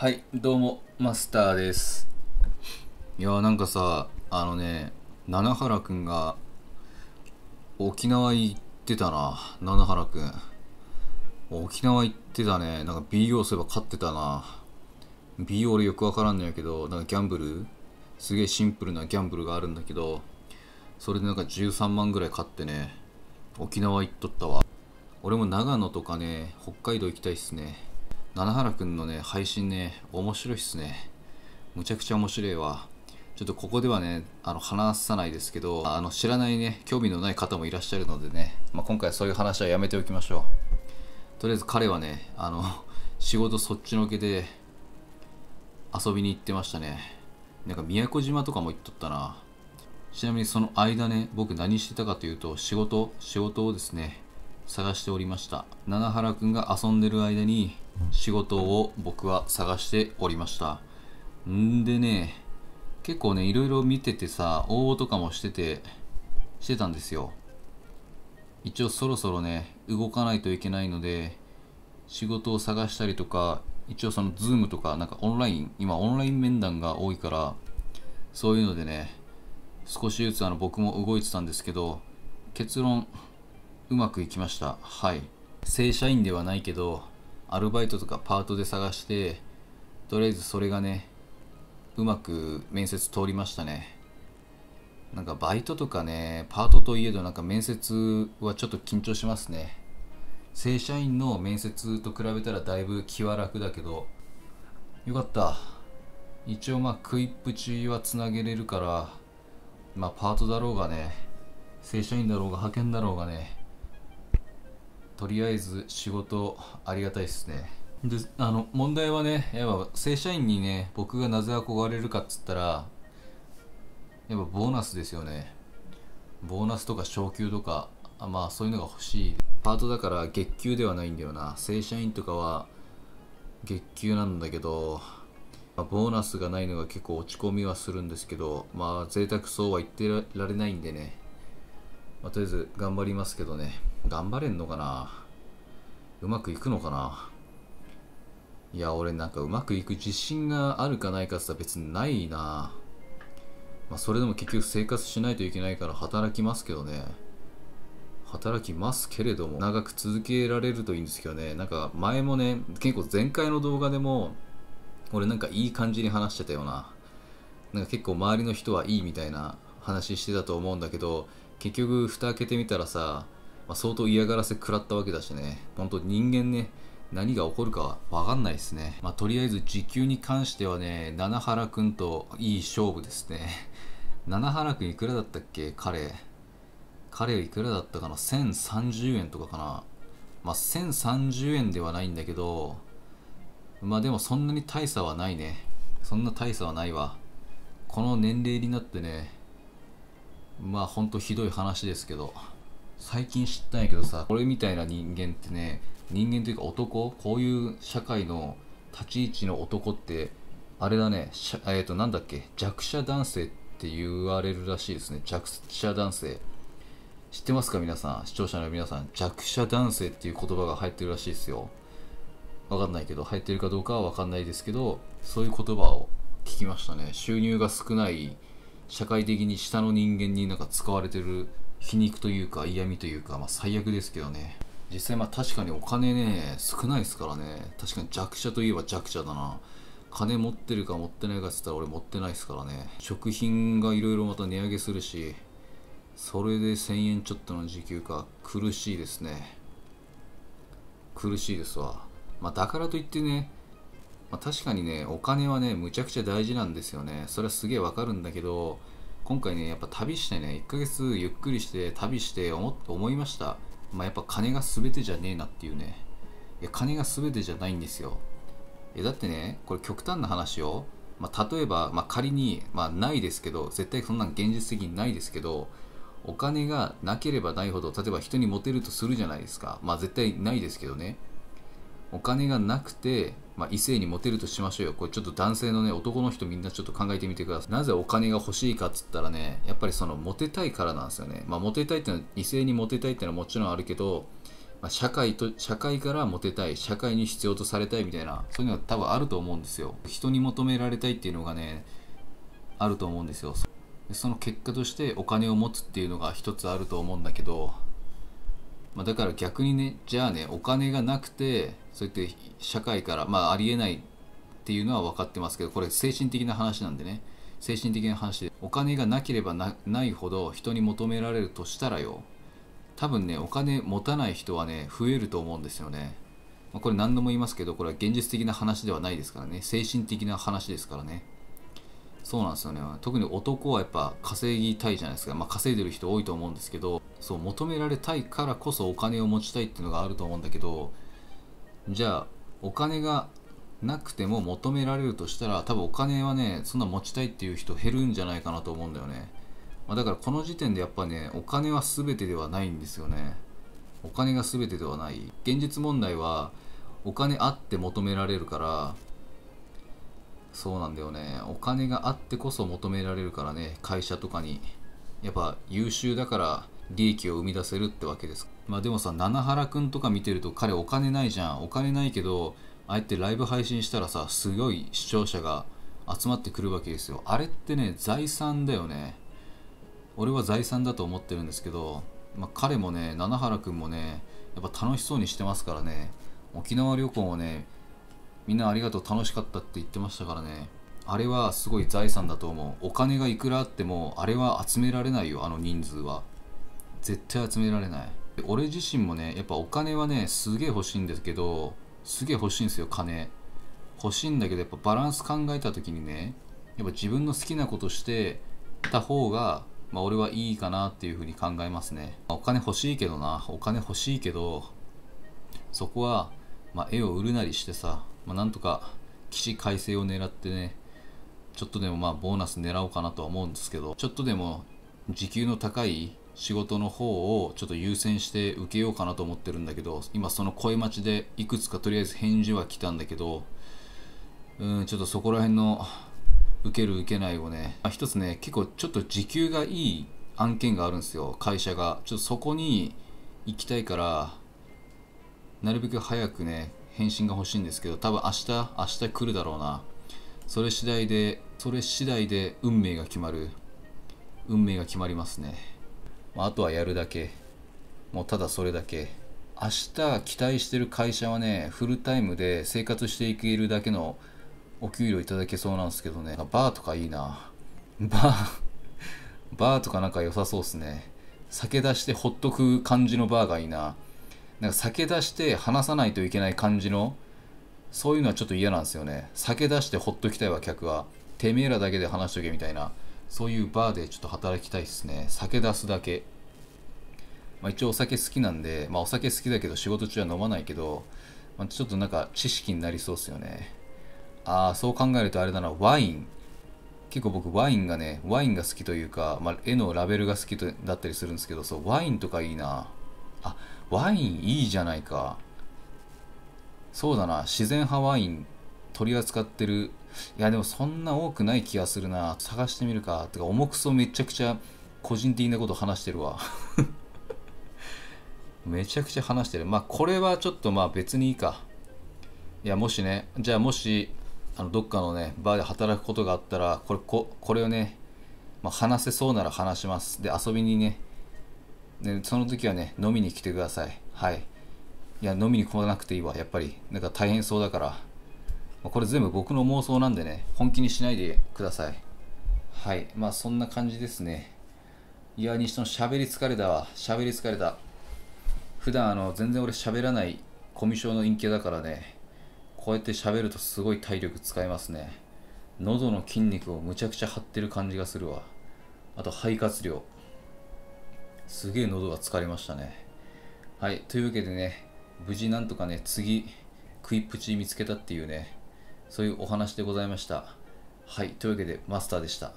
はいどうもマスターですいやーなんかさあのね七原くんが沖縄行ってたな七原くん沖縄行ってたねなんか BO すれば勝ってたな BO 俺よくわからんのやけどなんかギャンブルすげえシンプルなギャンブルがあるんだけどそれでなんか13万ぐらい買ってね沖縄行っとったわ俺も長野とかね北海道行きたいっすね七原くんのね、配信ね、面白いっすね。むちゃくちゃ面白いわ。ちょっとここではね、あの、話さないですけど、あの、知らないね、興味のない方もいらっしゃるのでね、まあ、今回はそういう話はやめておきましょう。とりあえず彼はね、あの、仕事そっちのけで、遊びに行ってましたね。なんか宮古島とかも行っとったな。ちなみにその間ね、僕何してたかというと、仕事、仕事をですね、探しておりました七原くんが遊んでる間に仕事を僕は探しておりましたんでね結構ねいろいろ見ててさ応募とかもしててしてたんですよ一応そろそろね動かないといけないので仕事を探したりとか一応その Zoom とかなんかオンライン今オンライン面談が多いからそういうのでね少しずつあの僕も動いてたんですけど結論うまくいきましたはい正社員ではないけどアルバイトとかパートで探してとりあえずそれがねうまく面接通りましたねなんかバイトとかねパートといえどなんか面接はちょっと緊張しますね正社員の面接と比べたらだいぶ気は楽だけどよかった一応まあ食いっぷちはつなげれるからまあパートだろうがね正社員だろうが派遣だろうがねとりあえず仕事ありがたいですねであの問題はねやっぱ正社員にね僕がなぜ憧れるかっつったらやっぱボーナスですよねボーナスとか昇給とかまあそういうのが欲しいパートだから月給ではないんだよな正社員とかは月給なんだけど、まあ、ボーナスがないのが結構落ち込みはするんですけどまあ贅沢そうは言ってられないんでね、まあ、とりあえず頑張りますけどね頑張れんのかなうまくいくのかないや、俺なんかうまくいく自信があるかないかさ別にないなまあ、それでも結局生活しないといけないから働きますけどね。働きますけれども、長く続けられるといいんですけどね。なんか前もね、結構前回の動画でも、俺なんかいい感じに話してたよな。なんか結構周りの人はいいみたいな話してたと思うんだけど、結局蓋開けてみたらさ、まあ、相当嫌がらせ食らったわけだしね、本当人間ね、何が起こるかわかんないですね。まあ、とりあえず時給に関してはね、七原くんといい勝負ですね。七原くんいくらだったっけ彼。彼いくらだったかな ?1030 円とかかなまあ、1030円ではないんだけど、まあでもそんなに大差はないね。そんな大差はないわ。この年齢になってね、まあほんとひどい話ですけど、最近知ったんやけどさ俺みたいな人間ってね人間というか男こういう社会の立ち位置の男ってあれだねえっ、ー、となんだっけ弱者男性って言われるらしいですね弱者男性知ってますか皆さん視聴者の皆さん弱者男性っていう言葉が入ってるらしいですよわかんないけど入ってるかどうかはわかんないですけどそういう言葉を聞きましたね収入が少ない社会的に下の人間になんか使われてる皮肉というか嫌味というか、まあ、最悪ですけどね実際まあ確かにお金ね少ないですからね確かに弱者といえば弱者だな金持ってるか持ってないかって言ったら俺持ってないですからね食品がいろいろまた値上げするしそれで1000円ちょっとの時給か苦しいですね苦しいですわまあだからといってね、まあ、確かにねお金はねむちゃくちゃ大事なんですよねそれはすげえわかるんだけど今回ね、やっぱ旅してね、1ヶ月ゆっくりして旅して思思いました。まあ、やっぱ金が全てじゃねえなっていうね。いや、金が全てじゃないんですよ。えだってね、これ極端な話を、まあ、例えば、まあ、仮に、まあ、ないですけど、絶対そんなん現実的にないですけど、お金がなければないほど、例えば人にモテるとするじゃないですか。まあ絶対ないですけどね。お金がなくて、まあ、異性にモテるとしましょうよ。これちょっと男性のね、男の人みんなちょっと考えてみてください。なぜお金が欲しいかっつったらね、やっぱりそのモテたいからなんですよね。まあ、モテたいっていうのは、異性にモテたいっていうのはもちろんあるけど、まあ、社会と、社会からモテたい、社会に必要とされたいみたいな、そういうのは多分あると思うんですよ。人に求められたいっていうのがね、あると思うんですよ。その結果としてお金を持つっていうのが一つあると思うんだけど、まあ、だから逆にねじゃあねお金がなくてそうやって社会から、まあ、ありえないっていうのは分かってますけどこれ精神的な話なんでね精神的な話でお金がなければないほど人に求められるとしたらよ多分ねお金持たない人はね増えると思うんですよね、まあ、これ何度も言いますけどこれは現実的な話ではないですからね精神的な話ですからねそうなんですよね特に男はやっぱ稼ぎたいじゃないですか、まあ、稼いでる人多いと思うんですけどそう求められたいからこそお金を持ちたいっていうのがあると思うんだけどじゃあお金がなくても求められるとしたら多分お金はねそんな持ちたいっていう人減るんじゃないかなと思うんだよね、まあ、だからこの時点でやっぱねお金は全てではないんですよねお金が全てではない現実問題はお金あって求められるからそうなんだよねお金があってこそ求められるからね会社とかにやっぱ優秀だから利益を生み出せるってわけですまあでもさ七原くんとか見てると彼お金ないじゃんお金ないけどああやってライブ配信したらさすごい視聴者が集まってくるわけですよあれってね財産だよね俺は財産だと思ってるんですけど、まあ、彼もね七原くんもねやっぱ楽しそうにしてますからね沖縄旅行もねみんなありがとう楽しかったって言ってましたからねあれはすごい財産だと思うお金がいくらあってもあれは集められないよあの人数は絶対集められない俺自身もねやっぱお金はねすげえ欲しいんですけどすげえ欲しいんですよ金欲しいんだけどやっぱバランス考えた時にねやっぱ自分の好きなことしてた方がまあ俺はいいかなっていうふうに考えますね、まお金欲しいけどなお金欲しいけどそこは、まあ、絵を売るなりしてさまあ、なんとか起死回生を狙ってね、ちょっとでもまあボーナス狙おうかなとは思うんですけど、ちょっとでも時給の高い仕事の方をちょっと優先して受けようかなと思ってるんだけど、今その声待ちでいくつかとりあえず返事は来たんだけど、うん、ちょっとそこら辺の受ける受けないをね、まあ、一つね、結構ちょっと時給がいい案件があるんですよ、会社が。ちょっとそこに行きたいから、なるべく早くね、返信が欲しいんですけど、多分明日、明日来るだろうな。それ次第で、それ次第で運命が決まる。運命が決まりますね。まあ、あとはやるだけ。もうただそれだけ。明日期待してる会社はね、フルタイムで生活していけるだけのお給料いただけそうなんですけどね。バーとかいいな。バーバーとかなんか良さそうっすね。酒出してほっとく感じのバーがいいな。なんか避け出して話さないといけない感じのそういうのはちょっと嫌なんですよね避け出してほっときたいわ客はてめえらだけで話しとけみたいなそういうバーでちょっと働きたいですね避け出すだけまあ、一応お酒好きなんで、まあ、お酒好きだけど仕事中は飲まないけど、まあ、ちょっとなんか知識になりそうですよねああそう考えるとあれだなワイン結構僕ワインがねワインが好きというか、まあ、絵のラベルが好きとだったりするんですけどそうワインとかいいなあ、ワインいいじゃないか。そうだな、自然派ワイン取り扱ってる。いや、でもそんな多くない気がするな。探してみるか。てか、重くそめちゃくちゃ個人的なこと話してるわ。めちゃくちゃ話してる。まあ、これはちょっとまあ別にいいか。いや、もしね、じゃあもし、あのどっかのね、バーで働くことがあったら、これ、ここれをね、まあ、話せそうなら話します。で、遊びにね、で、その時はね、飲みに来てください。はい。いや、飲みに来なくていいわ、やっぱり。なんか大変そうだから。これ全部僕の妄想なんでね、本気にしないでください。はい。まあ、そんな感じですね。いや、西野、喋り疲れたわ。喋り疲れた。普段、あの、全然俺喋らないコミュ障の陰ャだからね、こうやって喋るとすごい体力使いますね。喉の筋肉をむちゃくちゃ張ってる感じがするわ。あと肺活量。すげえ喉が疲れましたね。はい、というわけでね、無事なんとかね、次、食いプち見つけたっていうね、そういうお話でございました。はい、というわけでマスターでした。